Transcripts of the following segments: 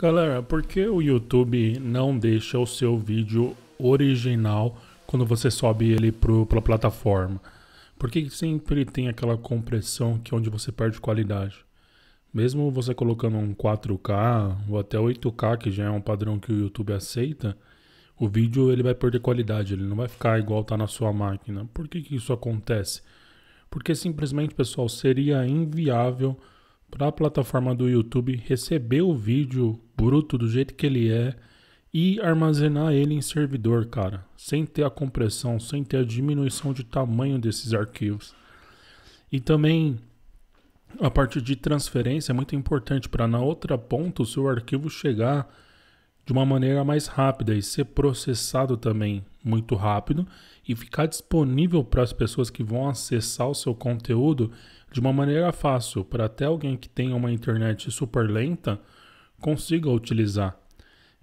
Galera, por que o YouTube não deixa o seu vídeo original quando você sobe ele para a plataforma? Por que sempre tem aquela compressão que é onde você perde qualidade? Mesmo você colocando um 4K ou até 8K, que já é um padrão que o YouTube aceita, o vídeo ele vai perder qualidade, ele não vai ficar igual tá na sua máquina. Por que, que isso acontece? Porque simplesmente, pessoal, seria inviável para a plataforma do YouTube receber o vídeo bruto do jeito que ele é e armazenar ele em servidor, cara, sem ter a compressão, sem ter a diminuição de tamanho desses arquivos. E também a parte de transferência é muito importante para na outra ponta o seu arquivo chegar de uma maneira mais rápida e ser processado também muito rápido e ficar disponível para as pessoas que vão acessar o seu conteúdo de uma maneira fácil, para até alguém que tenha uma internet super lenta consiga utilizar.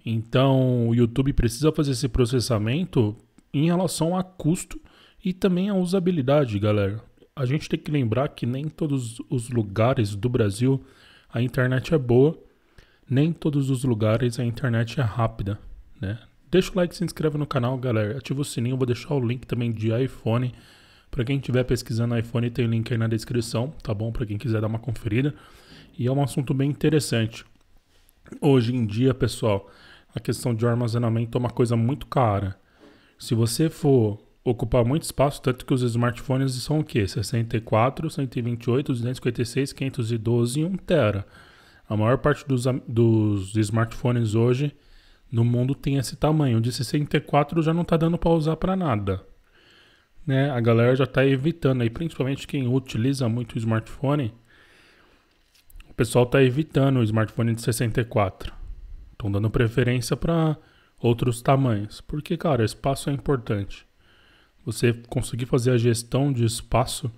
Então, o YouTube precisa fazer esse processamento em relação a custo e também a usabilidade, galera. A gente tem que lembrar que nem todos os lugares do Brasil a internet é boa nem todos os lugares a internet é rápida, né? Deixa o like, se inscreva no canal, galera. Ativa o sininho, vou deixar o link também de iPhone. Para quem estiver pesquisando iPhone, tem link aí na descrição, tá bom? Para quem quiser dar uma conferida. E é um assunto bem interessante. Hoje em dia, pessoal, a questão de armazenamento é uma coisa muito cara. Se você for ocupar muito espaço, tanto que os smartphones são o quê? 64, 128, 256, 512 e 1 tera. A maior parte dos, dos smartphones hoje no mundo tem esse tamanho. O de 64 já não está dando para usar para nada. Né? A galera já está evitando aí, principalmente quem utiliza muito o smartphone. O pessoal está evitando o smartphone de 64. Estão dando preferência para outros tamanhos, porque cara, espaço é importante. Você conseguir fazer a gestão de espaço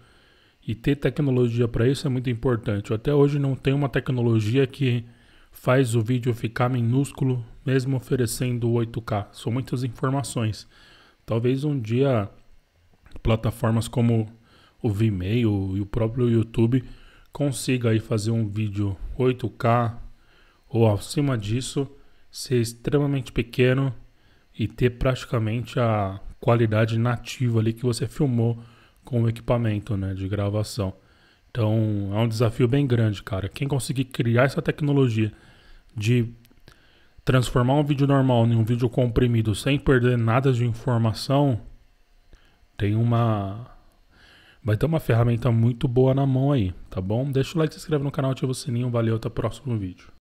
e ter tecnologia para isso é muito importante. Eu até hoje não tem uma tecnologia que faz o vídeo ficar minúsculo, mesmo oferecendo 8K. São muitas informações. Talvez um dia plataformas como o Vimeo e o próprio YouTube consiga aí fazer um vídeo 8K ou acima disso, ser extremamente pequeno e ter praticamente a qualidade nativa ali que você filmou com o equipamento né, de gravação. Então é um desafio bem grande, cara. Quem conseguir criar essa tecnologia de transformar um vídeo normal em um vídeo comprimido sem perder nada de informação, tem uma. Vai ter uma ferramenta muito boa na mão aí, tá bom? Deixa o like, se inscreve no canal, ativa o sininho. Valeu, até o próximo vídeo.